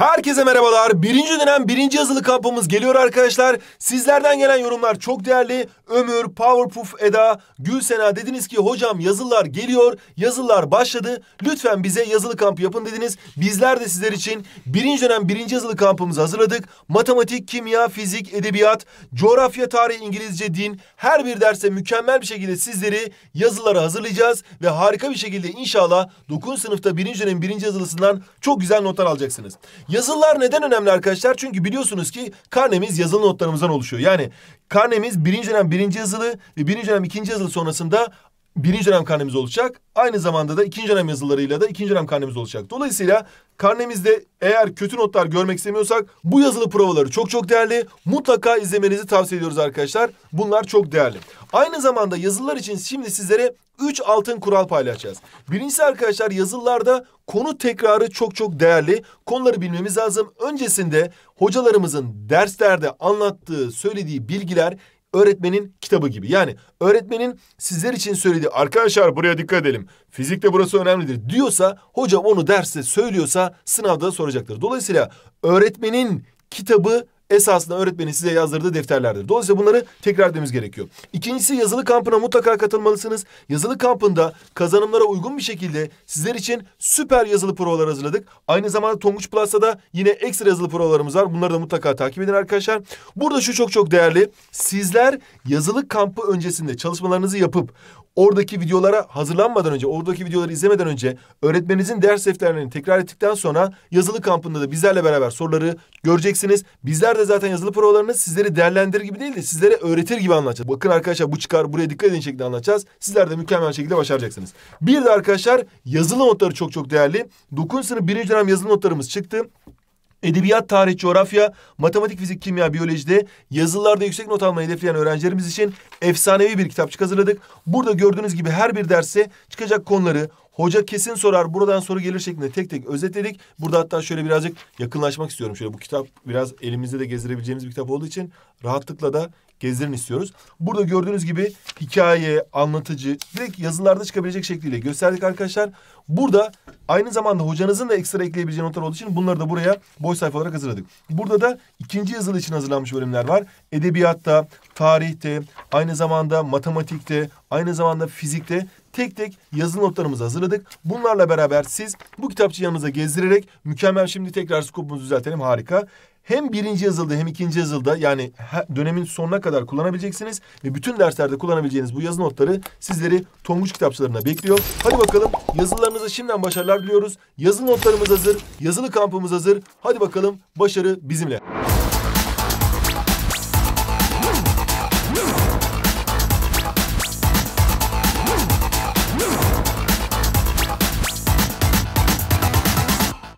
Herkese merhabalar. Birinci dönem birinci yazılı kampımız geliyor arkadaşlar. Sizlerden gelen yorumlar çok değerli. Ömür, Powerpuff, Eda, Gülsena dediniz ki hocam yazılılar geliyor. Yazılılar başladı. Lütfen bize yazılı kamp yapın dediniz. Bizler de sizler için birinci dönem birinci yazılı kampımızı hazırladık. Matematik, kimya, fizik, edebiyat, coğrafya, tarih, İngilizce, din her bir derse mükemmel bir şekilde sizleri yazılara hazırlayacağız. Ve harika bir şekilde inşallah 9. sınıfta birinci dönem birinci yazılısından çok güzel notlar alacaksınız. Yazılar neden önemli arkadaşlar? Çünkü biliyorsunuz ki karnemiz yazılı notlarımızdan oluşuyor. Yani karnemiz birinci dönem birinci yazılı ve birinci dönem ikinci yazılı sonrasında birinci dönem karnemiz olacak. Aynı zamanda da ikinci dönem yazılarıyla da ikinci dönem karnemiz olacak. Dolayısıyla Karnemizde eğer kötü notlar görmek istemiyorsak bu yazılı provaları çok çok değerli. Mutlaka izlemenizi tavsiye ediyoruz arkadaşlar. Bunlar çok değerli. Aynı zamanda yazılılar için şimdi sizlere 3 altın kural paylaşacağız. Birincisi arkadaşlar yazılılarda konu tekrarı çok çok değerli. Konuları bilmemiz lazım. Öncesinde hocalarımızın derslerde anlattığı, söylediği bilgiler öğretmenin kitabı gibi. Yani öğretmenin sizler için söylediği arkadaşlar buraya dikkat edelim. Fizikte burası önemlidir diyorsa hoca onu derste söylüyorsa sınavda soracaktır. Dolayısıyla öğretmenin kitabı esasında öğretmenin size yazdırdığı defterlerdir. Dolayısıyla bunları tekrar etmemiz gerekiyor. İkincisi yazılı kampına mutlaka katılmalısınız. Yazılı kampında kazanımlara uygun bir şekilde sizler için süper yazılı provalar hazırladık. Aynı zamanda Tonguç Plus'ta da yine ekstra yazılı provalarımız var. Bunları da mutlaka takip edin arkadaşlar. Burada şu çok çok değerli. Sizler yazılı kampı öncesinde çalışmalarınızı yapıp oradaki videolara hazırlanmadan önce, oradaki videoları izlemeden önce öğretmeninizin ders defterlerini tekrar ettikten sonra yazılı kampında da bizlerle beraber soruları göreceksiniz. Bizler de de zaten yazılı provalarını sizleri değerlendirir gibi değil de sizlere öğretir gibi anlatacağız. Bakın arkadaşlar bu çıkar buraya dikkat edin şekilde anlatacağız. Sizler de mükemmel şekilde başaracaksınız. Bir de arkadaşlar yazılı notları çok çok değerli. 9. sınıf 1. dönem yazılı notlarımız çıktı. Edebiyat, tarih, coğrafya, matematik, fizik, kimya, biyolojide yazılılarda yüksek not almayı hedefleyen öğrencilerimiz için efsanevi bir kitapçık hazırladık. Burada gördüğünüz gibi her bir derse çıkacak konuları, Hoca kesin sorar. Buradan soru gelir şeklinde tek tek özetledik. Burada hatta şöyle birazcık yakınlaşmak istiyorum. Şöyle bu kitap biraz elimizde de gezdirebileceğimiz bir kitap olduğu için rahatlıkla da gezdirin istiyoruz. Burada gördüğünüz gibi hikaye, anlatıcı, direkt yazılarda çıkabilecek şekliyle gösterdik arkadaşlar. Burada aynı zamanda hocanızın da ekstra ekleyebileceği notlar olduğu için bunları da buraya boş sayfa olarak hazırladık. Burada da ikinci yazılı için hazırlanmış bölümler var. Edebiyatta, tarihte, aynı zamanda matematikte, aynı zamanda fizikte tek tek yazılı notlarımızı hazırladık. Bunlarla beraber siz bu kitapçı yanınıza gezdirerek mükemmel şimdi tekrar skopumuzu düzeltelim harika hem birinci yazılda hem ikinci yazılda yani dönemin sonuna kadar kullanabileceksiniz ve bütün derslerde kullanabileceğiniz bu yazı notları sizleri Tonguç kitapçılarına bekliyor. Hadi bakalım yazılarınıza şimdiden başarılar diliyoruz. Yazı notlarımız hazır, yazılı kampımız hazır. Hadi bakalım başarı bizimle.